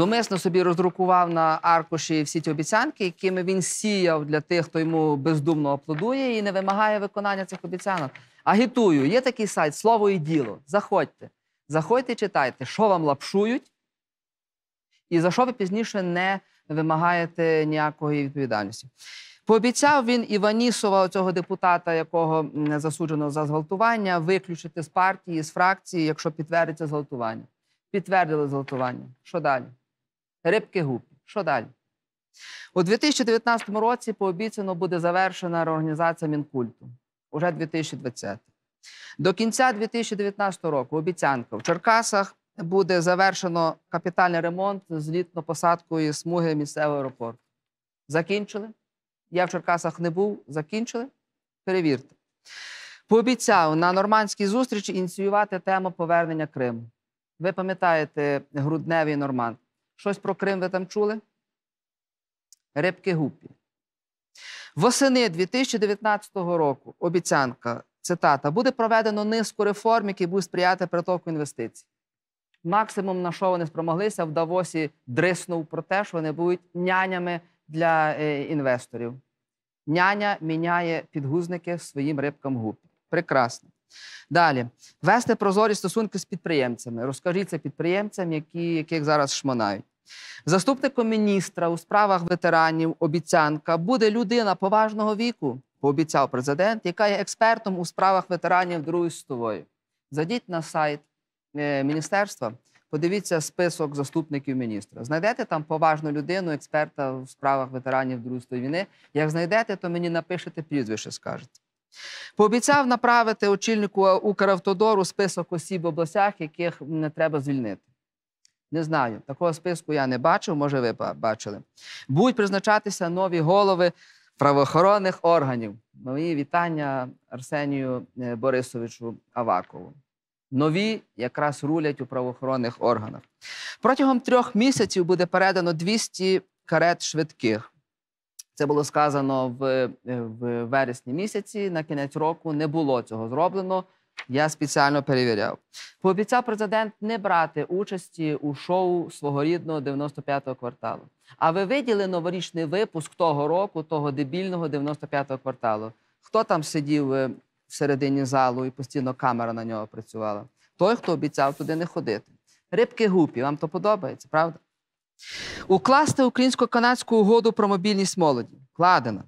зумисно собі роздрукував на аркуші всі ті обіцянки, якими він сіяв для тих, хто йому бездумно аплодує і не вимагає виконання цих обіцянок. Агітую, є такий сайт слово і діло. Заходьте, заходьте, читайте, що вам лапшують, і за що ви пізніше не вимагаєте ніякої відповідальності. Пообіцяв він Іванісова, цього депутата, якого засуджено за зґвалтування, виключити з партії, з фракції, якщо підтвердиться зґвалтування. Підтвердили зґвалтування. Що далі? рибки гупі. Що далі? У 2019 році пообіцяно буде завершена реорганізація мінкульту уже 2020. До кінця 2019 року обіцянка в Черкасах буде завершено капітальний ремонт з літно-посадкою смуги місцевого аеропорту. Закінчили. Я в Черкасах не був. Закінчили. Перевірте. Пообіцяв на нормандській зустрічі ініціювати тему повернення Криму. Ви пам'ятаєте грудневий норманд. Щось про Крим ви там чули? Рибки гупі. Восени 2019 року обіцянка, цитата, буде проведено низку реформ, які будуть сприяти притоку інвестицій. Максимум, на що вони спромоглися, в Давосі дриснув про те, що вони будуть нянями для е, інвесторів. Няня міняє підгузники своїм рибкам гупі. Прекрасно. Далі вести прозорі стосунки з підприємцями. Розкажіть це підприємцям, які, яких зараз шмонають. Заступником міністра у справах ветеранів обіцянка буде людина поважного віку, пообіцяв президент, яка є експертом у справах ветеранів Другої світової. Зайдіть на сайт е, міністерства, подивіться список заступників міністра. Знайдете там поважну людину, експерта у справах ветеранів Другої світової війни. Як знайдете, то мені напишете прізвище, скажете. Пообіцяв направити очільнику Укравтодору список осіб в областях, яких не треба звільнити. Не знаю. Такого списку я не бачив, може, ви бачили. Будуть призначатися нові голови правоохоронних органів. Мої вітання Арсенію е, Борисовичу Авакову. Нові якраз рулять у правоохоронних органах. Протягом трьох місяців буде передано 200 карет швидких. Це було сказано в, е, в вересні місяці. На кінець року не було цього зроблено. Я спеціально перевіряв. Пообіцяв президент не брати участі у шоу свого рідного 95-го кварталу. А ви виділи новорічний випуск того року, того дебільного 95-го кварталу? Хто там сидів е, всередині залу і постійно камера на нього працювала? Той, хто обіцяв туди не ходити. Рибки гупі, вам то подобається, правда? Укласти українсько-канадську угоду про мобільність молоді. Кладена.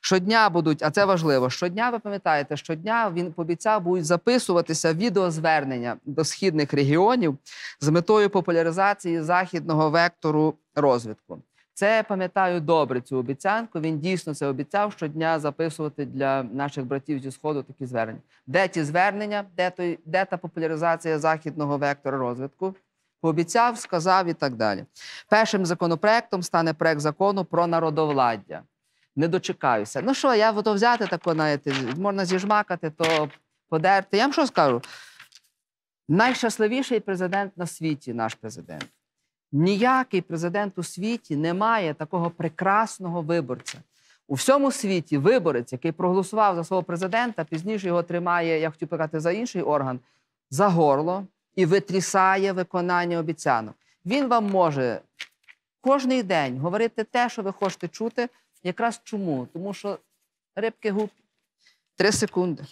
Щодня будуть, а це важливо. Щодня ви пам'ятаєте, щодня він пообіцяв будуть записуватися відеозвернення до східних регіонів з метою популяризації західного вектору розвитку. Це пам'ятаю добре цю обіцянку. Він дійсно це обіцяв щодня записувати для наших братів зі сходу такі звернення. Де ті звернення, де той, де та популяризація західного вектора розвитку? Пообіцяв, сказав і так далі. Першим законопроектом стане проект закону про народовладдя не дочекаюся. Ну що, я готов взяти тако, знаєте, можна зіжмакати, то подерти. Я вам що скажу? Найщасливіший президент на світі, наш президент. Ніякий президент у світі не має такого прекрасного виборця. У всьому світі виборець, який проголосував за свого президента, пізніше його тримає, я хотів показати, за інший орган, за горло і витрісає виконання обіцянок. Він вам може кожний день говорити те, що ви хочете чути, Якраз чому? Тому що рибки губ три секунди.